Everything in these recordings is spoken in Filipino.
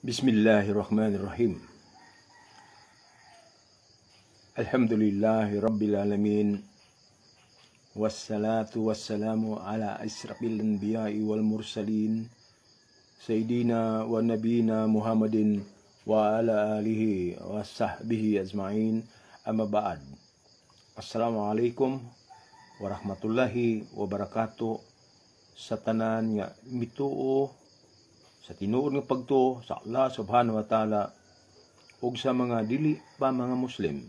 بسم الله الرحمن الرحيم الحمد لله رب العالمين والصلاة والسلام على أشرف الأنبياء والمرسلين سيدنا ونبينا محمد وعلى آله وصحبه أجمعين أما بعد السلام عليكم ورحمة الله وبركاته ستنان tanan sa tinuod nga pagtuo sa Allah subhanahu wa taala ug sa mga dili pa mga Muslim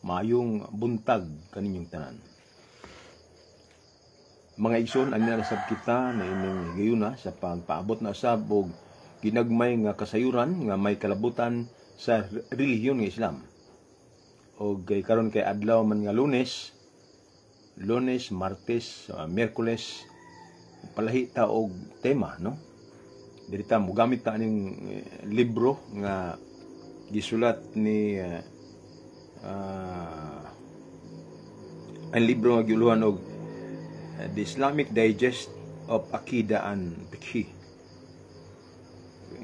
mayong buntag kaninyong tanan mga igsoon ang narasab kita na ining gayuna sa pagpaabot na asab og ginagmay nga kasayuran nga may kalabutan sa relihiyon ng Islam og kay karon kay adlaw man nga Lunes Lunes, Martes, uh, Miyerkules palahi ta og tema no Dirita mogamit ta aning eh, libro nga gisulat ni uh, ang libro nga giuluhan og uh, The Islamic Digest of Akida and Fiqh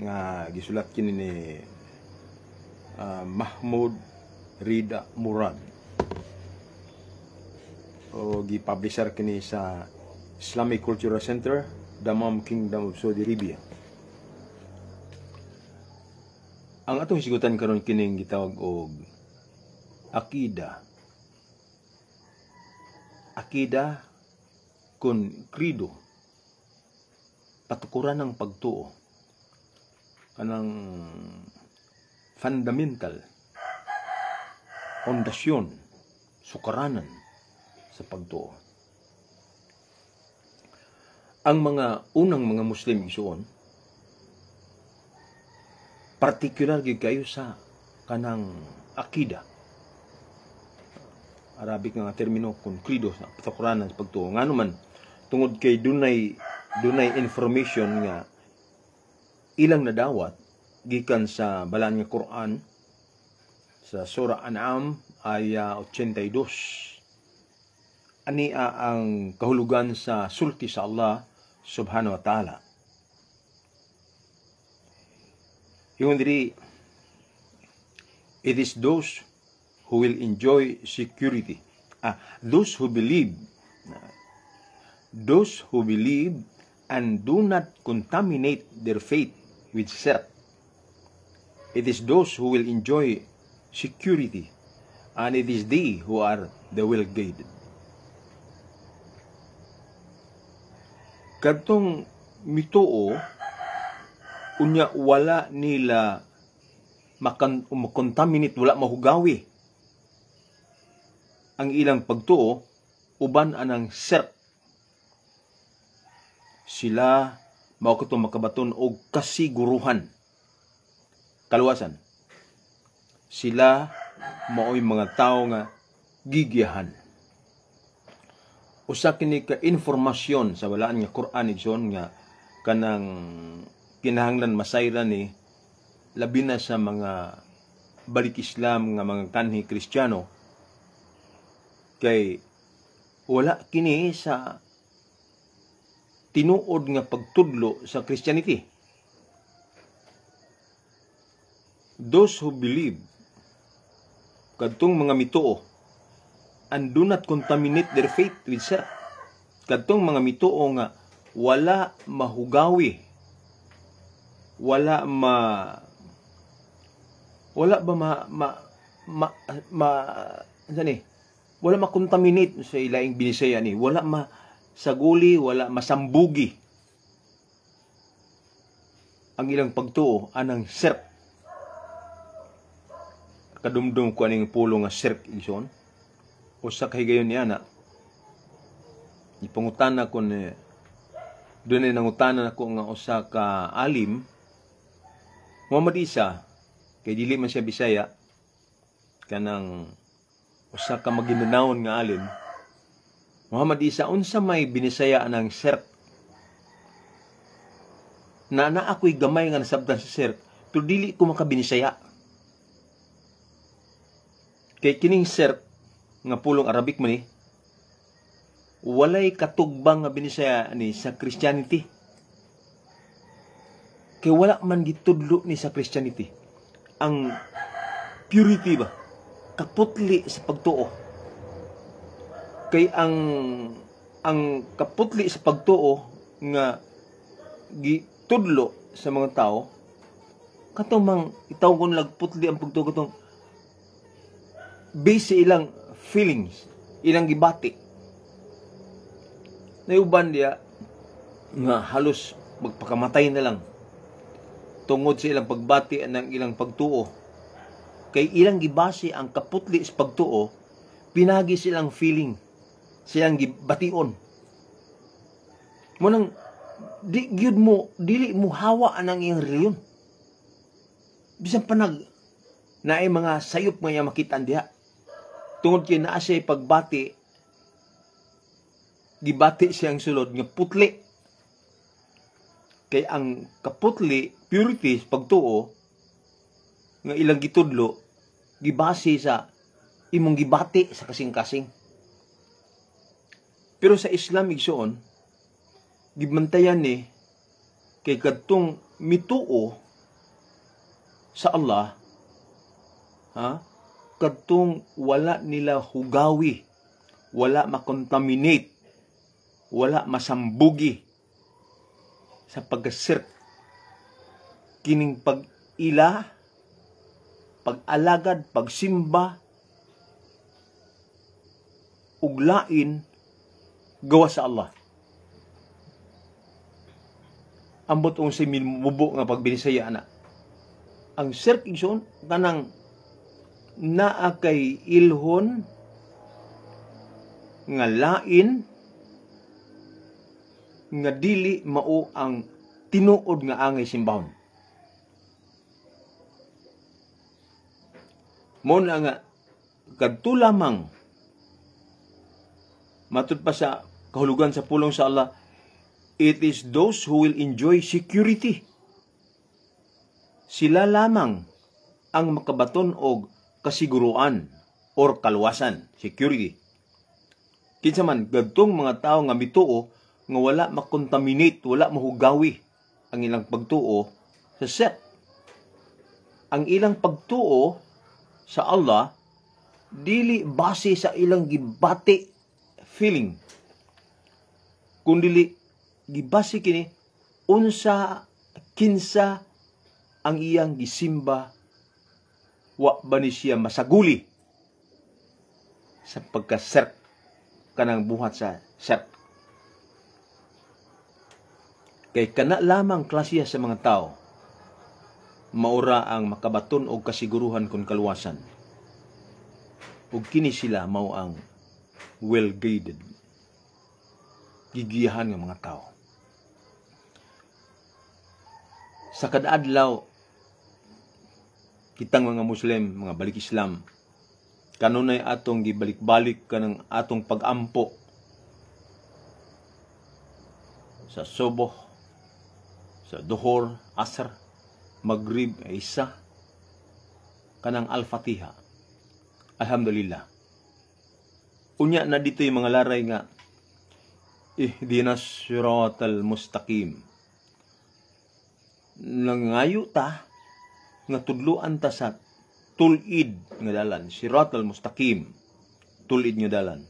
nga gisulat kini ni uh, ah, Mahmud Rida Murad o gipublisher kini sa Islamic Cultural Center Damam Kingdom of Saudi Arabia Ang atong sigutan karon kining gitawag og akida. Akida kun credo. Patukuran ng pagtuo. Kanang fundamental pondasyon sukaranan sa pagtuo. Ang mga unang mga Muslim igsuon partikular gyud kayo sa kanang akida Arabic nga termino kung credo sa patukuranan sa pagtuo nga man tungod kay dunay dunay information nga ilang nadawat gikan sa balaan nga Quran sa sura An'am aya 82 ani ang kahulugan sa sulti sa Allah subhanahu wa ta'ala Yung diri, it is those who will enjoy security. Ah, those who believe, those who believe and do not contaminate their faith with self. It is those who will enjoy security, and it is they who are the well-guided. Kadtong mituo, unya wala nila makan makontaminate wala mahugawi ang ilang pagtuo uban anang serp sila mao makabaton og kasiguruhan kaluwasan sila maoy mga tao nga gigiyahan usa kini ka informasyon sa walaan nga Quran ni John nga kanang kinahanglan masayran ni labi na sa mga balik Islam nga mga kanhi Kristiyano kay wala kini sa tinuod nga pagtudlo sa Christianity. Those who believe kadtong mga mituo and do not contaminate their faith with self. Kadtong mga mituo nga wala mahugawi wala ma wala ba ma ma ma, ma saan eh? wala makontaminate sa ilaing binisaya ni wala ma saguli wala masambugi ang ilang pagtuo anang serp kadumdum ko aning pulo nga serp igsoon o sa kahigayon ni ana na ko ni doon ay nangutana ko nga usa ka alim Muhammad Isa, kay dili man siya Bisaya, kanang usa ka maginunawon nga alin, Muhammad Isa, unsa may binisaya ng CERT? Na na ako'y gamay nga nasabdan sa CERT, pero dili ko makabinisaya. Kay kining CERT, nga pulong Arabic man eh, walay katugbang nga binisaya ni sa Christianity kay wala man gitudlo ni sa Christianity ang purity ba kaputli sa pagtuo kay ang ang kaputli sa pagtuo nga gitudlo sa mga tao katong mang itaw kon lagputli ang pagtuo katong base sa ilang feelings ilang gibati nayuban dia nga halos magpakamatay na lang tungod sa ilang pagbati ng ilang pagtuo. Kay ilang gibase ang kaputli sa pagtuo, pinagi silang feeling, silang gibation. Munang, di gyud mo, dili mo hawa ang iyang reliyon. Bisan panag, nag, na ay mga sayop nga makita diha. Tungod kay naa siya pagbati, gibati siyang sulod nga putli. Kay ang kaputli purities pagtuo nga ilang gitudlo gibase sa imong gibati sa kasing-kasing. Pero sa Islam igsoon gibantayan ni kay kadtong mituo sa Allah ha kadtong wala nila hugawi wala makontaminate wala masambugi sa pag-serve kining pag-ila, pag-alagad, pagsimba, uglain, gawa sa Allah. Ambot ang si mubo nga pagbinisaya na. Ang Sir Kingson, kanang naa kay ilhon, nga lain, nga dili mao ang tinuod nga angay simbahon. Mo na nga, kadto lamang, matud pa sa kahulugan sa pulong sa Allah, it is those who will enjoy security. Sila lamang ang makabaton og kasiguruan or kaluwasan, security. Kinsa man gadtong mga tawo nga mituo nga wala makontaminate, wala mahugawi ang ilang pagtuo sa set. Ang ilang pagtuo sa Allah dili base sa ilang gibati feeling kundili gibase kini unsa kinsa ang iyang gisimba wa ba ni siya masaguli sa pagkaserk kanang buhat sa serk kay kana lamang klasiya sa mga tao maura ang makabaton og kasiguruhan kon kaluwasan. Ug kini sila mao ang well-guided gigiyahan ng mga tao. Sa kadadlaw kitang mga Muslim, mga balik Islam, kanunay atong gibalik-balik kanang atong pagampo sa subuh, sa duhor, asar, Maghrib ay isa. Kanang Al-Fatiha. Alhamdulillah. Unya na dito yung mga laray nga. Ihdinas siratal mustaqim. Nangayo ta nga tudluan ta sa tulid nga dalan. Siratal mustaqim. Tulid nga dalan.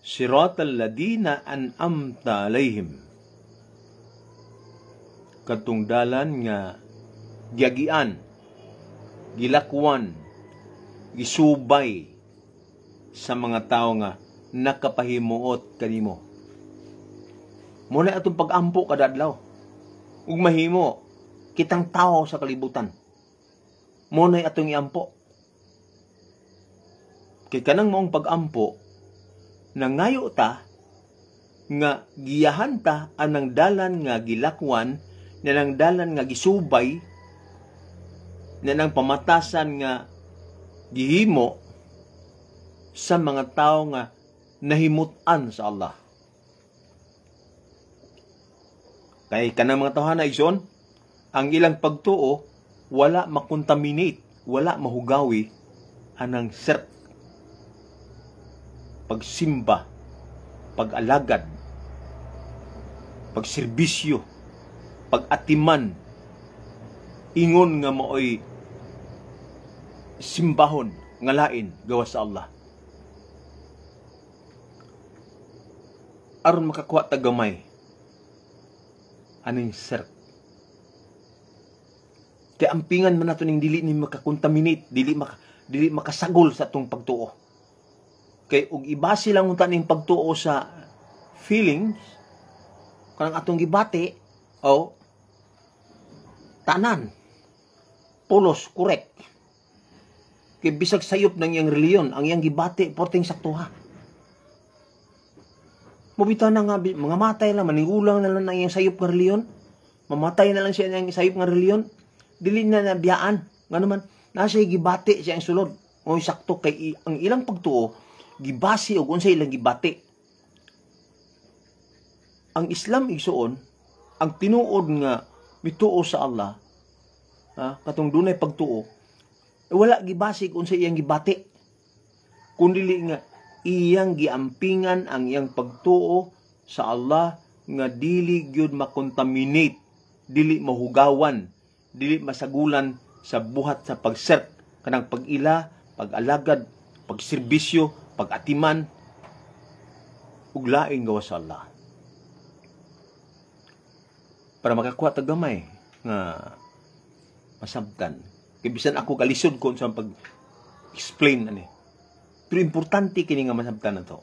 Siratal ladina an amta alayhim kadtong dalan nga giagian, gilakwan, gisubay sa mga tao nga nakapahimuot kanimo. Muna atong pagampo kadadlaw. Ug mahimo kitang tao sa kalibutan. Muna atong iampo. Kay kanang mong pagampo ngayo ta nga giyahan ta anang dalan nga gilakwan nanang dalan nga gisubay nanang pamatasan nga gihimo sa mga tao nga nahimutan sa Allah. Kay kanang mga tawhana igsoon, ang ilang pagtuo wala makontaminate, wala mahugawi anang sirk pagsimba, pag-alagad, pagserbisyo pag-atiman ingon nga maoy simbahon nga lain gawas sa Allah aron makakuha ta gamay aning sir kay ampingan man nato ning dili ni makakontaminate dili maka dili makasagol sa tong pagtuo kay og iba silang unta ning pagtuo sa feelings kanang atong gibati oh tanan pulos correct kay bisag sayop ng iyang reliyon ang iyang gibati porting saktuha mabita na nga mga matay lang maningulang na lang ang iyang sayop ng reliyon mamatay na lang siya ng sayop ng reliyon dili na nabiyaan ngano man na siya gibati siya ang sulod o sakto kay ang ilang pagtuo gibasi og unsa ilang gibati ang Islam isuon ang tinuod nga mituo sa Allah ha? katong dunay pagtuo eh, wala gibasig unsa iyang gibati kundi nga iyang giampingan ang iyang pagtuo sa Allah nga dili gyud makontaminate dili mahugawan dili masagulan sa buhat sa pagserk kanang pagila pagalagad pagserbisyo pagatiman ug laing gawas sa Allah para makakuha ta gamay nga masabtan. Kay bisan ako kalisod ko sa pag explain ani. Pero importante kini nga masabtan nato.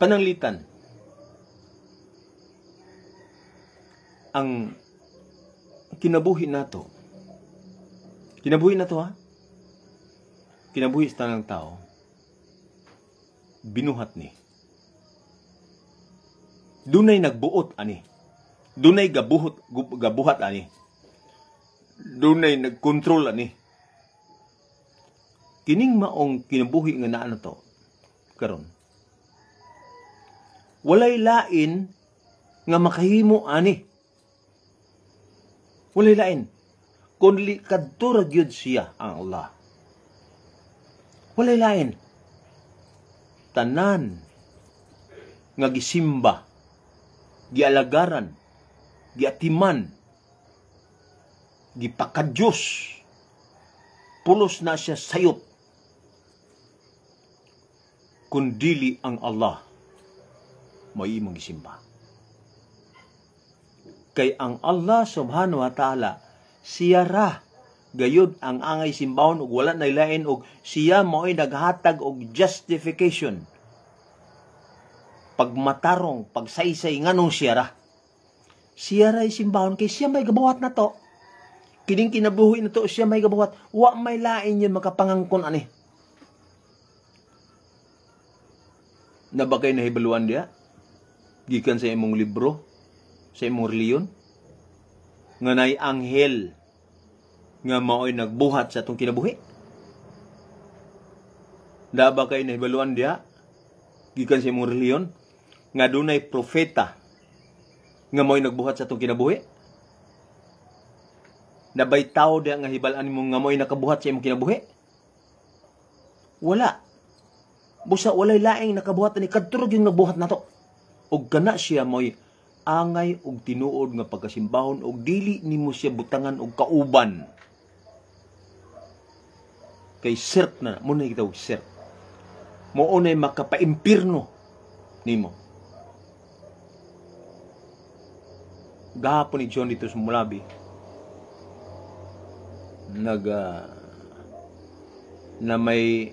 Pananglitan. Ang kinabuhi nato. Kinabuhi nato ha. Kinabuhi sa tanang tao. Binuhat ni. Dunay nagbuot ani dunay gabuhot gabuhat ani dunay nagkontrol ani kining maong kinabuhi nga naa to karon walay lain nga makahimo ani walay lain kundi kadto ra gyud siya ang Allah walay lain tanan nga gisimba gialagaran giatiman gipakadyos pulos na siya sayop kundili ang Allah may imong gisimba kay ang Allah subhanahu wa taala siya ra gayud ang angay simbawon ug wala nay lain og siya mao'y naghatag og justification pagmatarong pagsaysay nganong siya siya ray simbahon kay siya may gabawat na to. Kining kinabuhi na to siya may gabawat. Wa may lain yun makapangangkon ani. Na hibaluan dia. nahibaluan Gikan sa imong libro? Sa imong reliyon? Nga na'y anghel nga mao'y nagbuhat sa atong kinabuhi? Da na hibaluan dia. diya? Gikan sa imong reliyon? Nga dunay profeta nga mo'y nagbuhat sa itong kinabuhi? Nabay tao da nga hibalan mo nga mo'y nakabuhat sa imong kinabuhi? Wala. Busa walay laing nakabuhat ni kadturog yung nabuhat nato. Og kana siya mo'y angay og tinuod nga pagkasimbahon og dili nimo siya butangan og kauban. Kay sirk na, muna kita og sirk. Mo unay makapaimpirno nimo gahapon ni John dito sa Mulabi nag uh, na may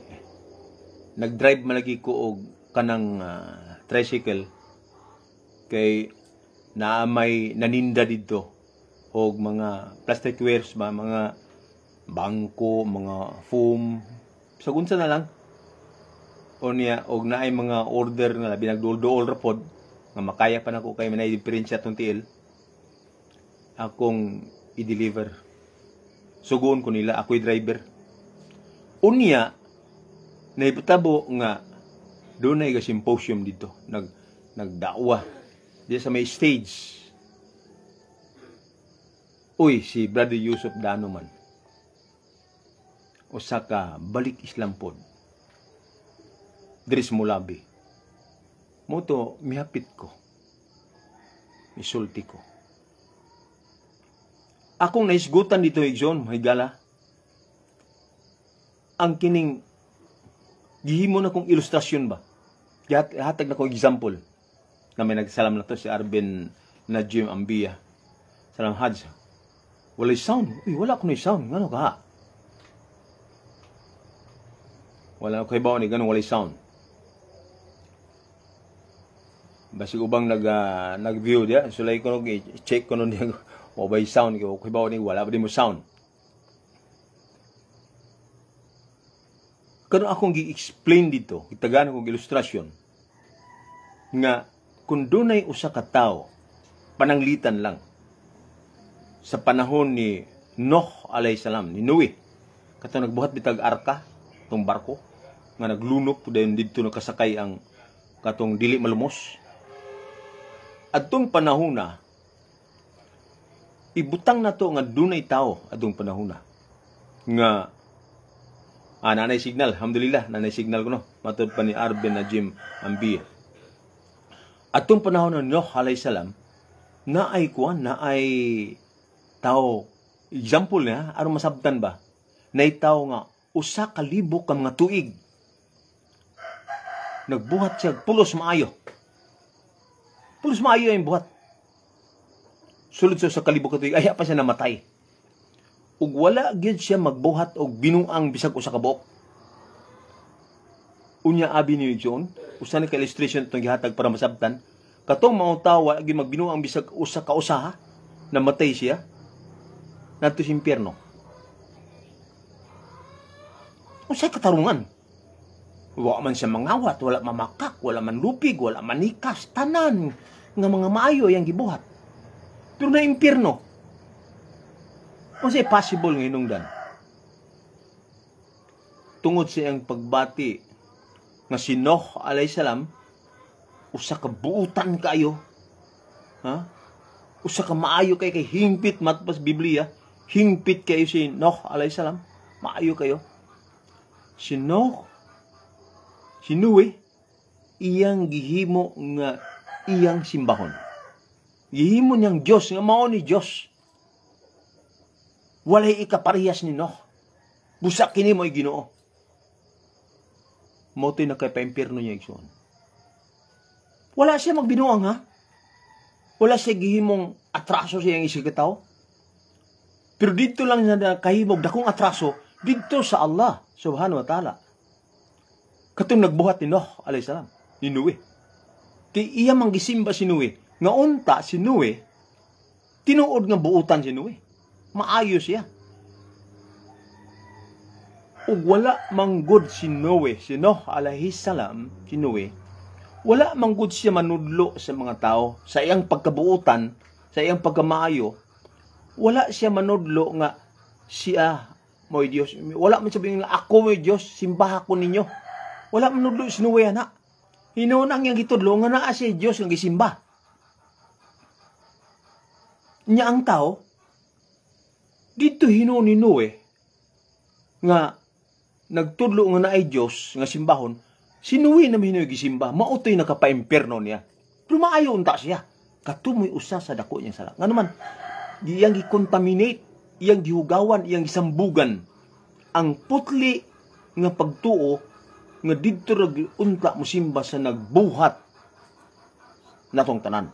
nagdrive malagi ko og kanang uh, tricycle kay naa may naninda didto og mga plastic wares ba mga bangko mga foam sa so, na lang o niya og naay mga order na labi nagdol-dol ra nga makaya pa nako kay manay diferensya tong tiil akong i-deliver. Sugoon ko nila, ako'y driver. Unya, naipatabo nga, doon na symposium dito, nag, nagdawa. Diyan sa may stage. Uy, si Brother Yusuf Dano o saka balik Islam pod. Dris Mulabi. Moto, mihapit ko. Misulti ko akong naisgutan dito eh, John, mahigala ang kining gihimo na kong ilustrasyon ba hatag na ko example na may nagsalam na to si Arben Najim Ambia salam Hajj wala sound uy wala ko na sound Ano ka wala ko ba ni eh, ganung wala sound basig ubang nag uh, nag-view dia sulay ko nag check ko no diya Mobile sound ko kibaw ni wala pa mo sound. Karon akong gi-explain dito, itagan kong ilustrasyon nga kun dunay usa ka tawo pananglitan lang sa panahon ni Noh alay salam ni Noe kato nagbuhat bitag arka tong barko nga naglunok dayon didto nakasakay ang katong dili malumos adtong panahon na ibutang nato nga dunay tao adong panahuna nga ah, nanay signal alhamdulillah nanay signal kuno matud pa ni Arben na Jim Ambi atong panahon ni Nuh alayhi salam na ay kuan na ay tao example niya aron masabtan ba na tao nga usa ka libo ka mga tuig nagbuhat siya pulos maayo pulos maayo ang buhat Sulod sa kalibok katuig, aya pa siya namatay. Ug wala gid siya magbuhat og binuang bisag usa ka buok. Unya abi ni John, usa ni ka illustration itong gihatag para masabtan. Katong mao tawa gyud magbinuang bisag usa ka usa namatay siya. Nato sa impierno. Usa katarungan. Wa man siya mangawat, wala mamakak, wala man lupig, wala man manikas, tanan nga mga maayo yang gibuhat pero na impirno. Kasi possible ng inungdan. Tungod sa ang pagbati nga si Noah alay salam usa ka buutan kayo. Ha? Usa ka maayo kay kay hingpit matpas Biblia, hingpit kayo si Noah alay salam. Maayo kayo. Si Noah si Noe iyang gihimo nga iyang simbahon. Gihimo niyang Diyos, nga mao ni Diyos. Walay ikaparehas ni Noh. Busak kini mo'y Ginoo. Mao na kay paimpirno niya igsoon. Wala siya magbinuang ha. Wala siya gihimong atraso siya ang isig Pero dito lang na kahimog dakong atraso dito sa Allah subhanahu wa ta'ala. Katong nagbuhat ni Noh, alay salam, ni Nuwe. Kay iya mang gisimba si Nuwe nga unta si Noe, tinuod nga buutan si Noe. Maayos siya. Ug wala manggod si Noe, si Noh alayhi salam, si Noe, wala manggod siya manudlo sa mga tao sa iyang pagkabuutan, sa iyang pagkamaayo. Wala siya manudlo nga siya mo Diyos. Wala man sabihin nga ako mo'y Dios, simbaha ko ninyo. Wala manudlo si Noe na. Hinunang yung gitudlo nga naa siya Diyos nga gisimba niya ang tao, dito ni Noe, nga nagtudlo nga na ay Diyos, nga simbahon, sinuwi na hinoy gisimba, mautoy nakapaimpirno niya. Pero maayaw unta siya. Katumoy usa sa dako niya sala. Nga naman, iyang gi-contaminate iyang gihugawan, iyang gisambugan, ang putli nga pagtuo nga didto unta musimba sa nagbuhat natong tanan.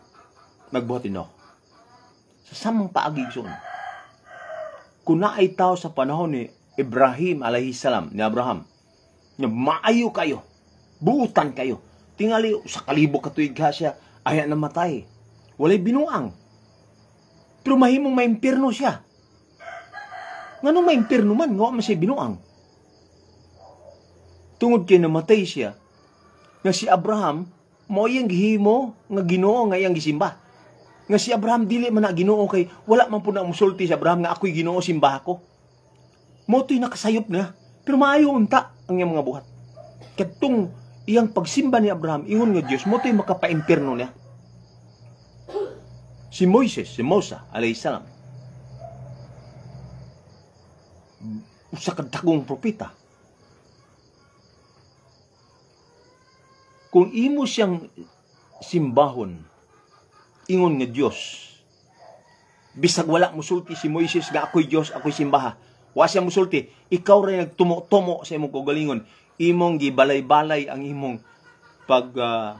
Nagbuhat ino samang paagigsun. Kuna ay tao sa panahon ni Ibrahim alayhisalam, ni Abraham, na maayo kayo, buutan kayo, tingali sa kalibo katuig ka siya, aya na matay. Walay binuang. Pero mahimong maimpirno siya. Nga nung maimpirno man, nga man siya binuang. Tungod kay namatay siya, nga si Abraham, mo yung gihimo nga ginoo nga iyang gisimba nga si Abraham dili man na Ginoo kay wala man pud na musulti si Abraham nga ako'y Ginoo simba ko. Mo tuy nakasayop na pero maayo unta ang iyang mga buhat. Kadtong iyang pagsimba ni Abraham ingon nga Dios mo tuy makapaimpierno niya. Si Moises, si Mosa alayhisalam. Usa ka dagong propeta. Kung imo siyang simbahon ingon nga Dios bisag wala musulti si Moises nga ako'y Dios ako'y simbaha wa siya musulti ikaw ra nagtumo-tumo sa imong kaugalingon imong gibalay-balay ang imong pag uh, ah,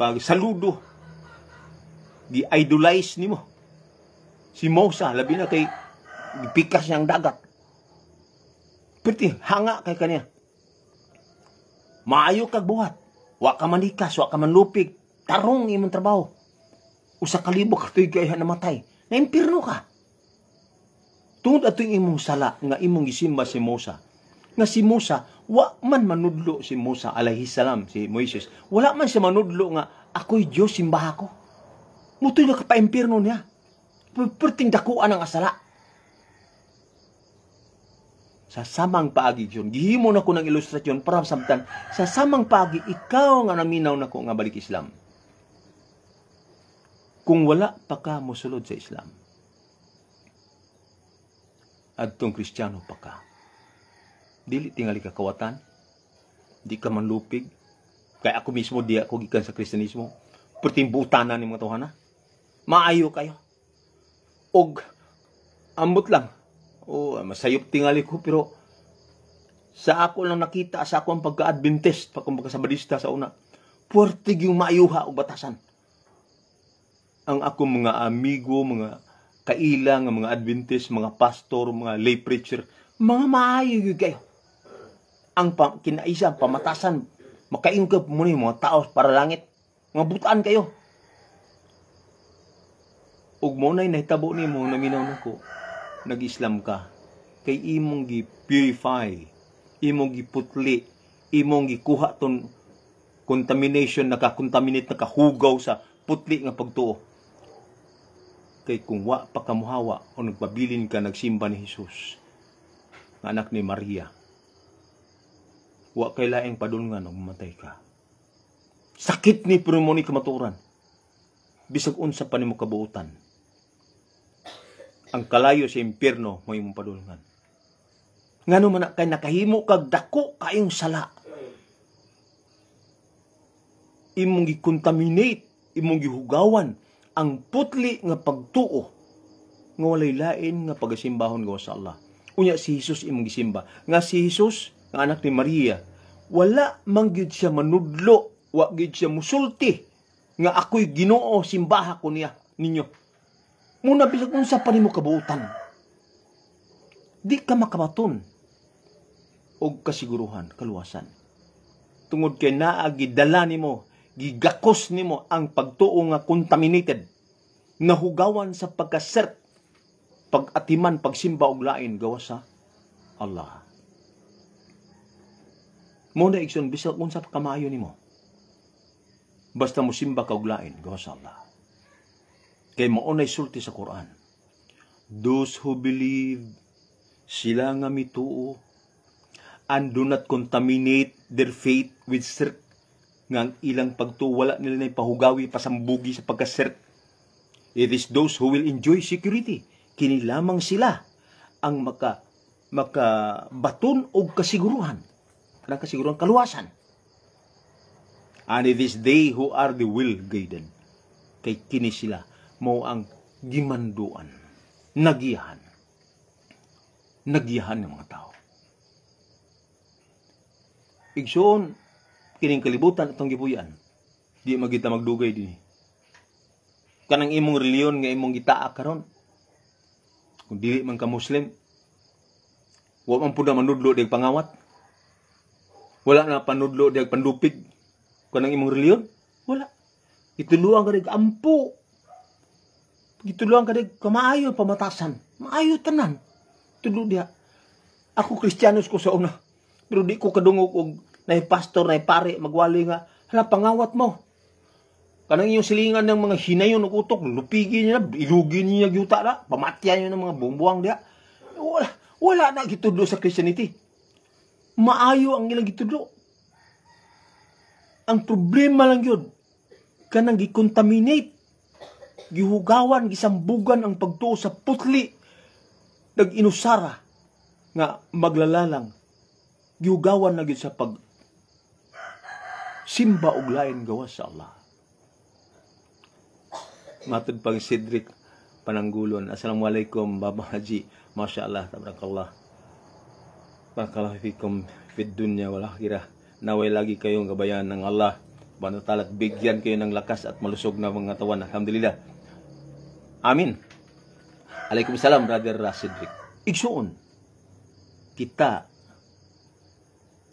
pag saludo di idolize nimo si Musa labi na kay pikas niyang dagat pretty hanga kay kaniya maayo kag buhat wa ka manikas wa ka manlupig tarong imong trabaho usa ka libo ka tuig kay namatay na impirno ka tungod ating imong sala nga imong gisimba si Musa nga si Musa wa man manudlo si Musa alayhi salam si Moises wala man siya manudlo nga ako'y Dios simba ako mutoy na kapaimpirno niya perting dakuan ang asala sa samang pagi, yun. Gihimo na ko ng ilustrasyon para samtan sa samang pagi, ikaw nga naminaw na ko nga balik Islam kung wala pa ka musulod sa Islam. At tong Kristiyano pa ka. Dili tingali ka kawatan, di ka manlupig, kaya ako mismo di ako gikan sa kristyanismo, pertimbutanan ni mga tohana. Maayo kayo. Og, ambot lang. oh, masayop tingali ko, pero sa ako lang nakita, sa ako ang pagka-adventist, pagkumbaga sa badista sa una, puwertig yung maayuha o batasan ang ako mga amigo, mga kaila, nga mga Adventist, mga pastor, mga lay preacher, mga maayo yung kayo. Ang pa, kinaisa, pamatasan, makaingkap mo ni mga tao para langit. Mga butaan kayo. Ug mo na nahitabo ni mo, naminaw na ko, nag-Islam ka. Kay imong gi-purify, imong giputli, imong gikuha ton contamination, nakakontaminate, nakahugaw sa putli nga pagtuo kay kung wa pa kamuhawa o nagpabilin ka nagsimba ni Jesus nga anak ni Maria wa kay laing padulngan og mamatay ka sakit ni pneumonia kamaturan bisag unsa pa nimo kabuutan ang kalayo sa impierno mo imong padulngan ngano man kay nakahimo kag dako kayong sala imong gi-contaminate imong gihugawan ang putli nga pagtuo nga walay lain nga pagasimbahon gawa sa Allah. Unya si Jesus imong gisimba. Nga si Jesus nga anak ni Maria wala man gyud siya manudlo, wa gid siya musulti nga ako'y Ginoo simbaha ko niya ninyo. Muna bilag unsa pa nimo kabuutan. Di ka makabaton og kasiguruhan kaluwasan. Tungod kay naa gid gidala nimo gigakos nimo ang pagtuo nga contaminated nahugawan sa pagkasert pagatiman pagsimba og lain gawas sa Allah mo na igsoon bisag unsa kamayo nimo basta mo simba ka og lain gawas sa Allah kay mao nay sulti sa Quran those who believe sila nga mituo and do not contaminate their faith with certain nga ilang pagtuwala nila na ipahugawi pasambugi sa pagkasert. It is those who will enjoy security. Kini lamang sila ang maka maka baton og kasiguruhan. Kanang kasiguruhan kaluwasan. And it is they who are the will guided. Kay kini sila mao ang gimanduan, nagiyahan. Nagiyahan ng mga tao. Igsoon, kining kalibutan atong gipuyan di magita magdugay dinhi eh. kanang imong reliyon nga imong gitaa karon kung dili man ka muslim wa man pud manudlo dig pangawat wala na panudlo dig pandupig kanang imong reliyon wala gituluan ka dig ampo gituluan ka dig kamaayo pamatasan maayo tanan tulo dia ako kristyano ko sa una pero di ko kadungog og na pastor, na pare, magwali nga, hala, pangawat mo. Kanang iyong silingan ng mga hinayon ng utok, lupigin niya, ilugin niya yuta na, pamatyan niya ng mga bumbuang dia. Wala, wala na gitudlo sa Christianity. Maayo ang ilang gitudlo. Ang problema lang yun, kanang gikontaminate, gihugawan, gisambugan ang pagtuo sa putli, nag-inusara, nga maglalalang, gihugawan na sa pag simba og lain gawas sa Allah matud pang Cedric Pananggulon Assalamualaikum Baba Haji Masya Allah Tabarakallah fikum Fid dunya wal akhirah Naway lagi kayong gabayan ng Allah Bano talak bigyan kayo ng lakas at malusog na mga tawan Alhamdulillah Amin salam, Brother Cedric Igsoon Kita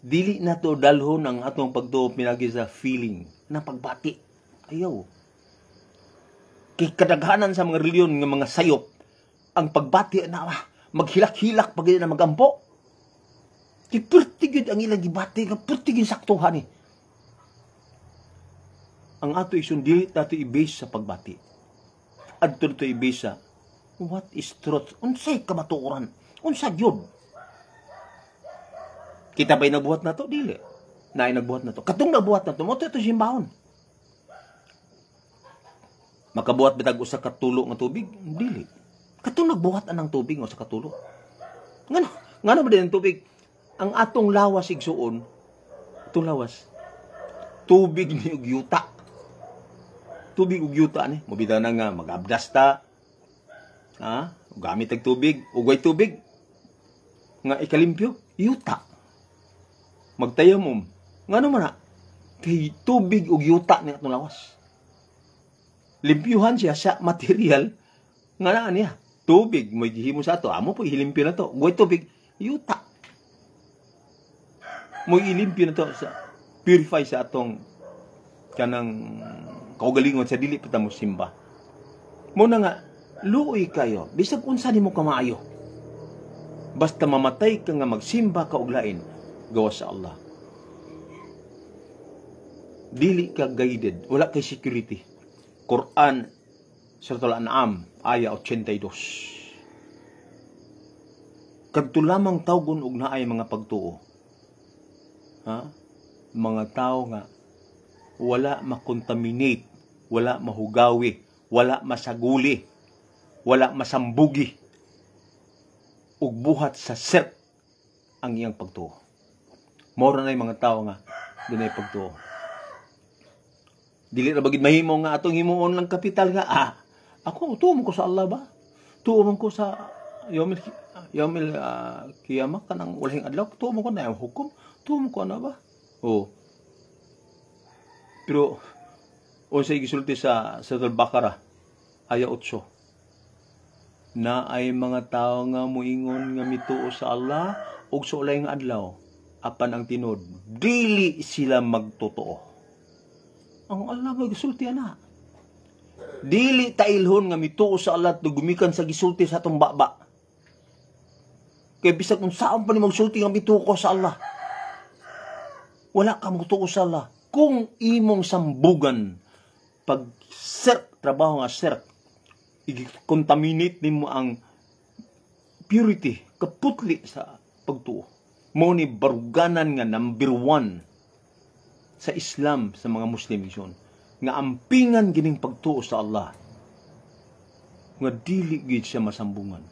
dili na to dalhon ang atong pagtuo pinagi sa feeling na pagbati ayaw kay kadaghanan sa mga reliyon nga mga sayop ang pagbati na ah, maghilak-hilak pag na magampo kay pertigid ang ilang gibati nga pertigid saktuhan eh. ang ato isun dili nato i-base sa pagbati adto to i-base sa what is truth unsay kamatuoran unsa gyud Kita ba'y nabuhat na to? Dili. Naay nabuhat na to. Katong nagbuhat na to, mo ito simbaon. Makabuhat bitag usa ka tulo nga tubig? Dili. Katong nagbuhat anang tubig o sa katulo. Ngano? Ngano ba din ang tubig? Ang atong lawas igsuon, itong lawas, tubig ni og yuta. Tubig og yuta ni. Mabita na nga, magabdas ta. Ha? Gamit ang tubig, ugay tubig. Nga ikalimpyo, yuta magtayamum. Nga naman na, kay tubig ug yuta ni atong lawas. Limpyuhan siya sa material nga naa niya. Tubig, may gihimo sa ato. Amo po, ilimpi na to. Goy tubig, yuta. Mo ilimpi na to sa purify sa atong kanang kaugalingon sa dili pa mo simba. Muna nga, luoy kayo. Bisag unsa nimo kamaayo. Basta mamatay ka nga magsimba ka og lain, gawa sa Allah. Dili ka guided, wala kay security. Quran Suratul An'am aya 82. Kadto lamang tawgon og naay mga pagtuo. Ha? Mga tao nga wala makontaminate, wala mahugawi, wala masaguli, wala masambugi ug buhat sa sirk ang iyang pagtuo. Mora na yung mga tao nga. Doon ay pagtuo. Dili na bagid mahimo nga atong himuon lang kapital nga. Ah, ako, tuo ko sa Allah ba? Tuo ko sa yomil, yomil uh, ah, kiyamak ka ng uling adlaw. Tuo ko na yung hukom. Tuo ko na ba? Oo. Oh. Pero, o sa gisulti sa Sadal Bakara, aya 8, na ay mga tao nga muingon nga mituo sa Allah ug sa uling adlaw apan ang tinod dili sila magtotoo ang Allah may gisulti ana dili ta ilhon nga mituo sa Allah ug gumikan sa gisulti sa atong baba kay bisag kung saan pa ni magsulti nga mituo ko sa Allah wala ka magtuo sa Allah kung imong sambugan pag serk trabaho nga serk i-contaminate nimo ang purity kaputli sa pagtuo mo ni baruganan nga number one sa Islam sa mga Muslim yun nga ampingan gining pagtuo sa Allah nga dili gid siya masambungan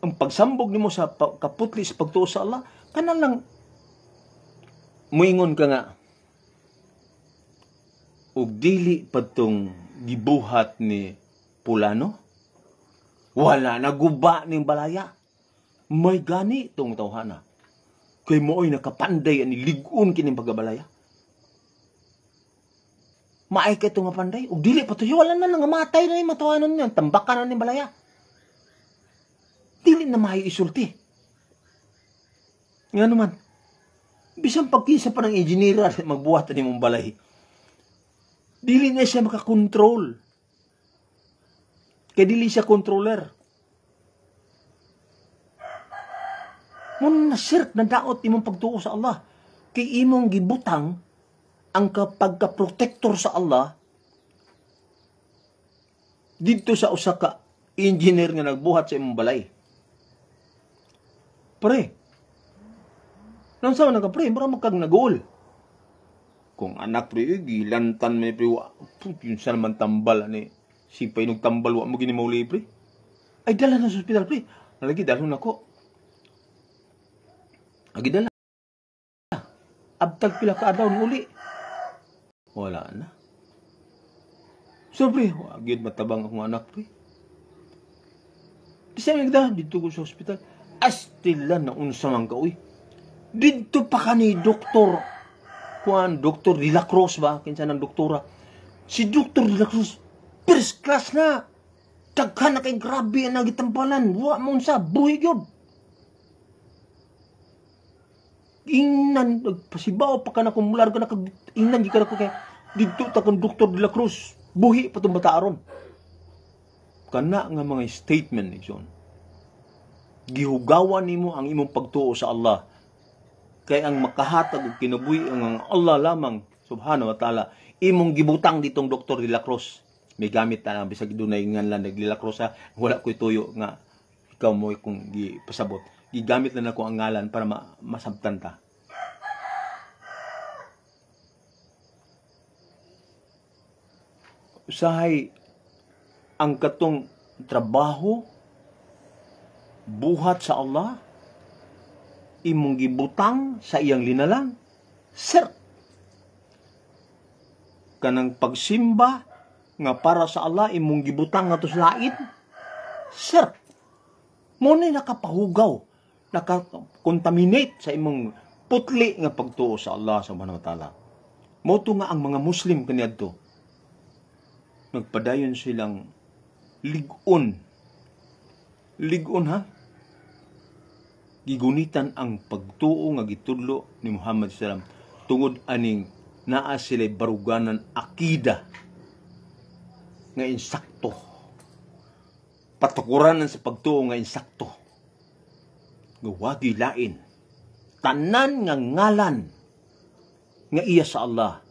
ang pagsambog nimo sa kaputli sa pagtuo sa Allah kana lang muingon ka nga ug dili patong gibuhat ni pulano wala na guba ning balaya may gani tong tawhana. Kay mooy nakapanday ani ligon kini pagabalaya. Maay kay nga panday, ug dili pa tuyo wala na nga matay na ni matuwanon niya, tambakan na ni balaya. Dili na maayo isulti. Nga naman, bisan pagkisa pa ng engineer magbuhat ni mong balay, dili na siya makakontrol. Kay dili siya controller Mun na shirk na daot imong pagtuo sa Allah. Kay imong gibutang ang pagka-protector sa Allah dito sa usa ka engineer nga nagbuhat sa imong balay. Pre. Nang sa nga pre, mura magkag nagol. Kung anak pre, eh, gilantan may pre, wa, yun sa naman tambal ni sipay nung tambal wa mo gini mauli pre. Ay dala na sa ospital pre. Nalagi dalhon ako. Agidala. Abtag pila ka adlaw uli. Wala na. Sobre, agid matabang akong anak pre. Eh. Di sa nagda, dito ko sa hospital. Astila na unsa man ka, uy. Dito pa ka ni doktor. Kuan, doktor de la Cruz ba? Kinsa ng doktora. Si doktor de la Cruz, first class na. Daghan na kay grabe ang nagitampalan. Wa mo sa buhi yun. ingnan nagpasibaw pa ka na kung mular ka na kag ingnan di ka na ko kay didto ta kung Dr. De La Cruz buhi pa tong bata kana nga mga statement ni John gihugawan nimo ang imong pagtuo sa Allah kay ang makahatag og kinabuhi ang Allah lamang subhanahu wa taala imong gibutang ditong Dr. De La Cruz may gamit ta bisag dunay Cruz naglilakrosa wala koy tuyo nga ikaw mo kung gipasabot gigamit na nako ang ngalan para ma masabtan ta. Usahay ang katong trabaho buhat sa Allah imong gibutang sa iyang linalang. Sir, kanang pagsimba nga para sa Allah imong gibutang nga sa lait. Sir, mo ni nakapahugaw nakakontaminate sa imong putli nga pagtuo sa Allah subhanahu wa ta'ala. Moto nga ang mga Muslim kaniadto nagpadayon silang ligon. Ligon ha? Gigunitan ang pagtuo nga gitudlo ni Muhammad sallam tungod aning naa sila baruganan akida nga insakto. Patukuran sa pagtuo nga insakto nga wagi lain tanan nga ngalan nga iya sa Allah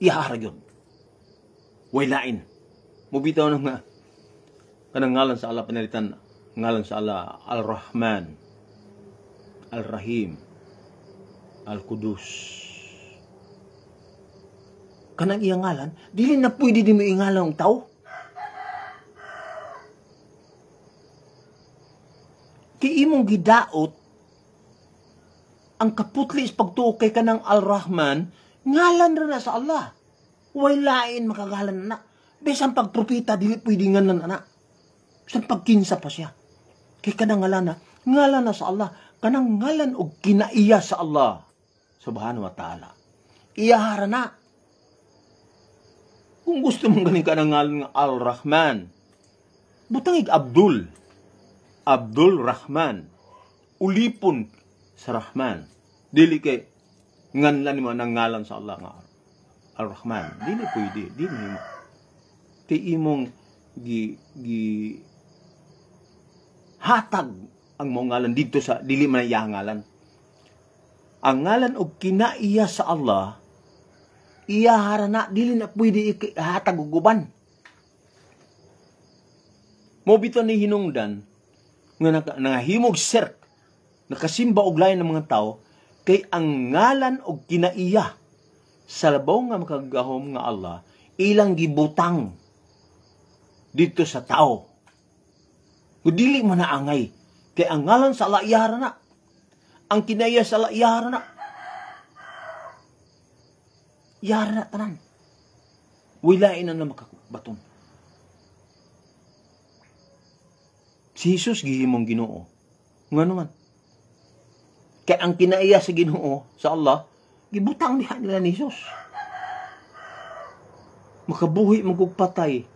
iharag yun way lain mubitaw nga kanang ngalan sa Allah panalitan ngalan sa Allah Al-Rahman Al-Rahim Al-Qudus kanang iya ngalan dili na pwede di mo ingalan ang tao ti imong gidaot ang kaputli is pagtuo kay kanang Al-Rahman ngalan ra na sa Allah. Way lain makagalan na. Bisan pagpropita dili pwede nga na na. Bisan pagkinsa pa siya. Kay kanang ngalan na ngalan na sa Allah kanang ngalan og kinaiya sa Allah subhanahu wa ta'ala. Iyahara na. Kung gusto mong ganin ka ng ngalan ng Al-Rahman, butang Abdul. Abdul Rahman. Ulipon sa Rahman. Dili kay nganlan mo nang ngalan sa Allah nga Ar-Rahman. Dili pwede, dili mo. Ti imong gi gi hatag ang mong ngalan dito sa dili man iya ngalan. Ang ngalan og kinaiya sa Allah iya harana dili na pwede hatag og uban. Mo bitaw ni hinungdan nga nangahimog sirk nakasimba og lain ng mga tao kay ang ngalan og kinaiya sa labaw nga makagahom nga Allah ilang gibutang dito sa tao dili man naangay kay ang ngalan sa Allah iyara na ang kinaiya sa Allah iyara na iyara na tanan wilain na na makabaton Si Jesus gihimong Ginoo. Ngano man. Kaya ang kinaiya sa Ginoo sa Allah, gibutang diha nila ni Jesus. Makabuhi magugpatay.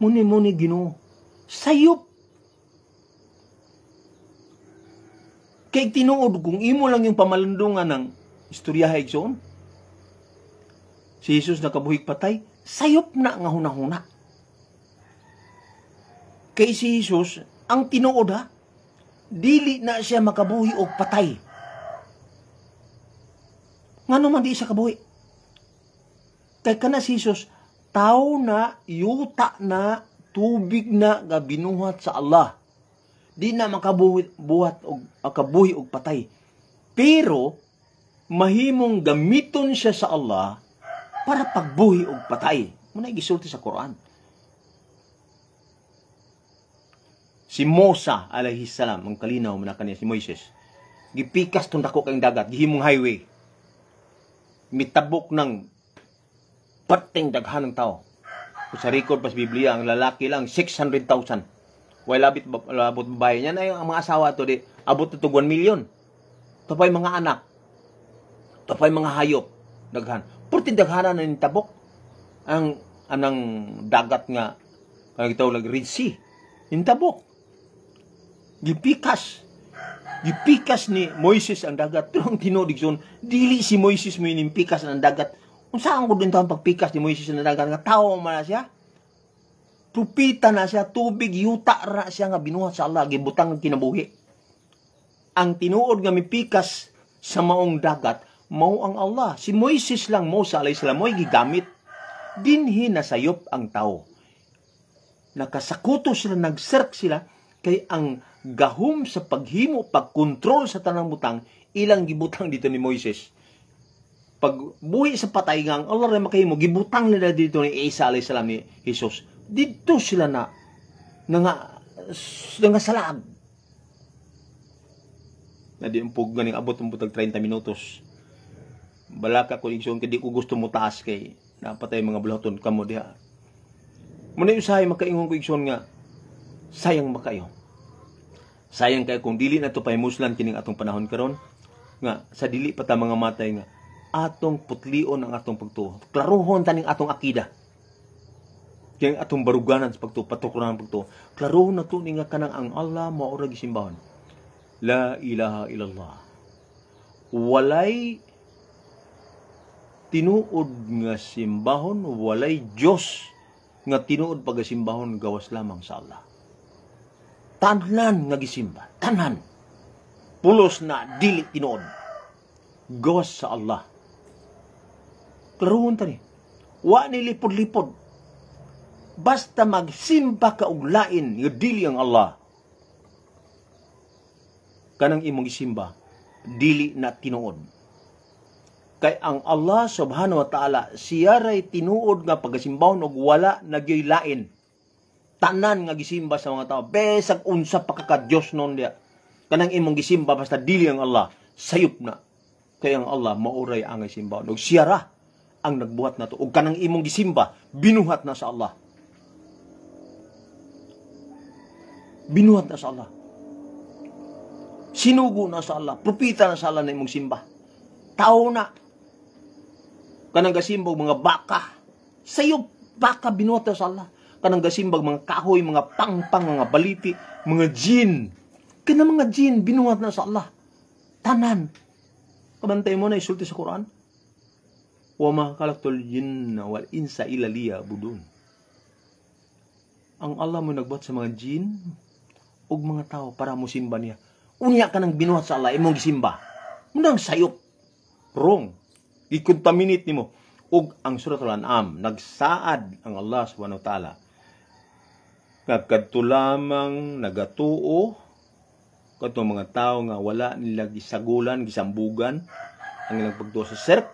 Muni muni Ginoo. Sayop. Kay tinuod kung imo lang yung pamalandungan ng istorya Higson. Si Jesus nakabuhig patay, sayop na nga hunahuna. Kay si Jesus, ang tinuod ha, dili na siya makabuhi og patay. Ngano man di siya kabuhi? Kay kana si Jesus, tawo na, yuta na, tubig na gabinuhat sa Allah. Di na makabuhi buhat og makabuhi og patay. Pero mahimong gamiton siya sa Allah para pagbuhi og patay. Muna gisulti sa Quran. si Musa alayhi salam ang kalinaw man kaniya si Moises gipikas tong dako kay dagat gihimong highway mitabok ng perting daghan ng tao sa record pas Biblia ang lalaki lang 600,000 way labit labot babae niya na ang mga asawa to di abot to 1 million tapay mga anak tapay mga hayop daghan perting daghan na tabok ang anang dagat nga kaya ito lag Red Sea in tabok gipikas gipikas ni Moises ang dagat pero ang tinodigson dili si Moises mo inimpikas ang dagat unsaan ko din ang pagpikas ni Moises ng dagat nga tao man siya tupita na siya tubig yuta ra siya nga binuhat sa Allah gibutang kinabuhi ang tinuod nga mipikas sa maong dagat mao ang Allah si Moises lang mo sa alay salam mo gigamit dinhi nasayop ang tao nakasakuto sila nagserk sila kay ang gahum sa paghimo, pagkontrol sa tanang butang, ilang gibutang dito ni Moises. Pag buhi sa patay nga, ang Allah na makahimo, gibutang nila dito ni Isa alayhi salam ni Jesus. Dito sila na, nga, na nga salag. Na di po ganing abot butag 30 minutos. Balaka ko iksyon, di ko gusto mo taas kay napatay mga bulaton kamo diha. Muna yung sahay makaingon ko iksyon nga, sayang makayo Sayang kay kung dili na to pay muslan kining atong panahon karon nga sa dili pa ta mga matay nga atong putlion ang atong pagtuo. klarohon taning atong akida. kay atong baruganan sa pagtuo, patukuran ang pagtuo. klarohon na to ni nga kanang ang Allah mao ra gisimbahon. La ilaha illallah. Walay tinuod nga simbahon, walay Dios nga tinuod pagasimbahon gawas lamang sa Allah tanan nga gisimba tanan pulos na dili tinuod gawas sa Allah klaruhon ni wa ni lipod-lipod basta magsimba ka og lain yo dili ang Allah kanang imong gisimba dili na tinuod kay ang Allah subhanahu wa ta'ala siya ray tinuod nga pagasimbawon og wala nagyoy lain tanan nga gisimba sa mga tao besag unsa pa ka Dios non dia kanang imong gisimba basta dili ang Allah sayop na kay ang Allah mauray ang gisimba og siya ra ang nagbuhat nato og kanang imong gisimba binuhat na sa Allah binuhat na sa Allah sinugo na sa Allah propita na sa Allah na imong simba tao na kanang gasimba mga baka sayop baka binuhat na sa Allah kanang gasimbag mga kahoy mga pangpang mga baliti mga jin kana mga jin binuhat na sa Allah tanan kabantay mo na isulti sa Quran wa ma jin jinna wal insa illa liya'budun ang Allah mo nagbuhat sa mga jin ug mga tao para mo simba niya unya ka nang binuhat sa Allah imong gisimba munang sayop wrong ikontaminate nimo ug ang suratul an'am nagsaad ang Allah subhanahu wa ta'ala Kakadto lamang nagatuo kadto mga tao nga wala nila gisagulan, gisambugan ang ilang pagtuo sa SERP.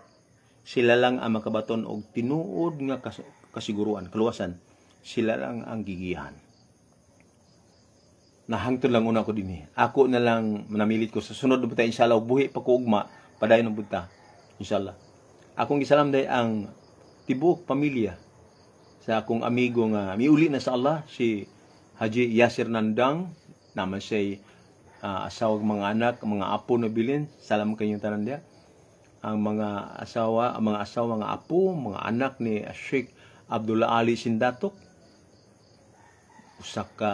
Sila lang ang makabaton og tinuod nga kas kasiguruan, kaluwasan. Sila lang ang gigihan. Nahangtod lang una ko dinhi. Eh. Ako na lang manamilit ko sa sunod na inshallah buhi pa ko ugma padayon ang bunta. Inshallah. Akong gisalamday ang tibuok pamilya sa akong amigo nga miuli na sa Allah si Haji Yasir Nandang naman siya uh, ah, asawa mga anak mga apo na bilin salam kayong tanan dia ang mga asawa ang mga asawa mga apo mga anak ni Sheikh Abdullah Ali Sindatok usa ka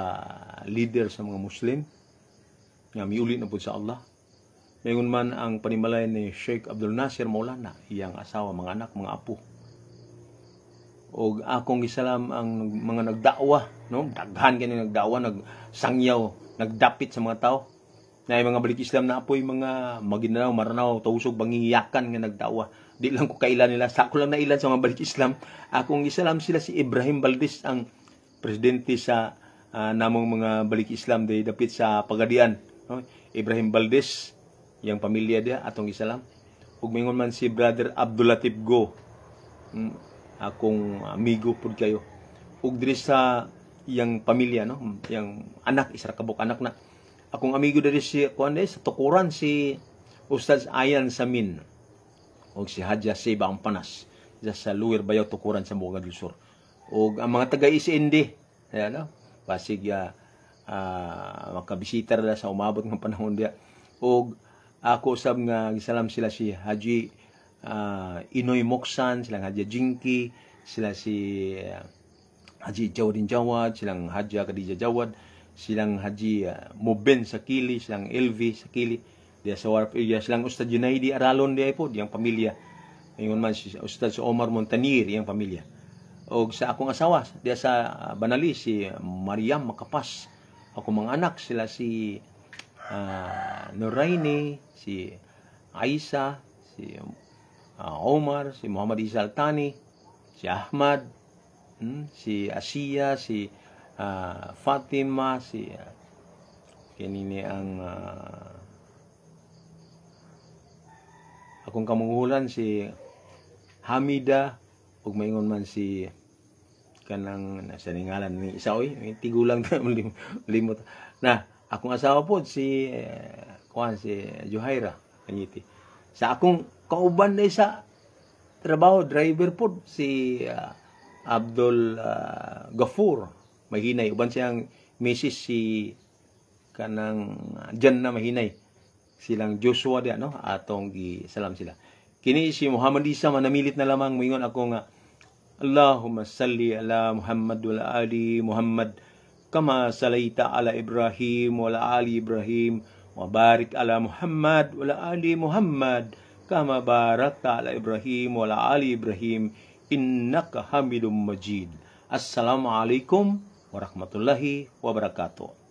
leader sa mga Muslim nga miuli na pud sa Allah Mayon man ang panimalay ni Sheikh Abdul Nasir Maulana, iyang asawa, mga anak, mga apo, o akong gisalam ang mga nagdawa no daghan kini nagdawa nagsangyaw nagdapit sa mga tao na mga balik Islam na apoy mga maginanaw maranaw tausog bangiyakan nga nagdawa di lang ko kailan nila sa ako lang na ilan sa mga balik Islam akong gisalam sila si Ibrahim Valdez ang presidente sa uh, namong mga balik Islam di dapit sa Pagadian no Ibrahim Valdez yang pamilya dia atong gisalam ug mingon man si brother Abdulatif Go hmm akong amigo pud kayo ug diri sa yang pamilya no yang anak isa kabok anak na akong amigo diri si kuan sa tukuran si Ustaz Ayan Samin ug si Hadja Seba ang panas sa Luwer Bayo tukuran sa Buga Lusor ug ang mga taga isindi eh. ayan no basig uh, uh, makabisita sa umabot ng panahon dia ug ako sab nga gisalam sila si Haji uh, Inoy Moksan, silang Haja Jinki, sila si uh, Haji Jawdin Jawad, silang Haja Khadija Jawad, silang Haji uh, ah, Muben Sakili, silang Elvi Sakili, diya sa Warp area, silang Ustad Junaidi Aralon diya po, diyang pamilya. Ngayon man si Ustad si Omar Montanir, iyang pamilya. O sa akong asawa, diya sa Banali, si Mariam Makapas. Ako mga anak, sila si uh, Noraine, si Aisa, si uh, Omar, si Muhammad Isaltani, si Ahmad, hmm, si Asia, si uh, Fatima, si uh, ah, kinini ang uh, akong kamungulan si Hamida ug maingon man si kanang nasa ningalan ni isa oy tigulang limot na akong asawa po si uh, eh, kuan si Johaira Kanyiti sa akong kauban na isa trabaho driver po si uh, Abdul uh, Gafur mahinay uban siyang misis si kanang ah, Jan na mahinay silang Joshua di ano atong gi salam sila kini si Muhammad Isa manamilit na lamang moingon ako nga Allahumma salli ala Muhammad wa ali Muhammad kama salaita ala Ibrahim wa ala ali Ibrahim wa barik ala Muhammad wa ala ali Muhammad kama barakta ala Ibrahim wa ala ali Ibrahim innaka Hamidum Majid. Assalamualaikum warahmatullahi wabarakatuh.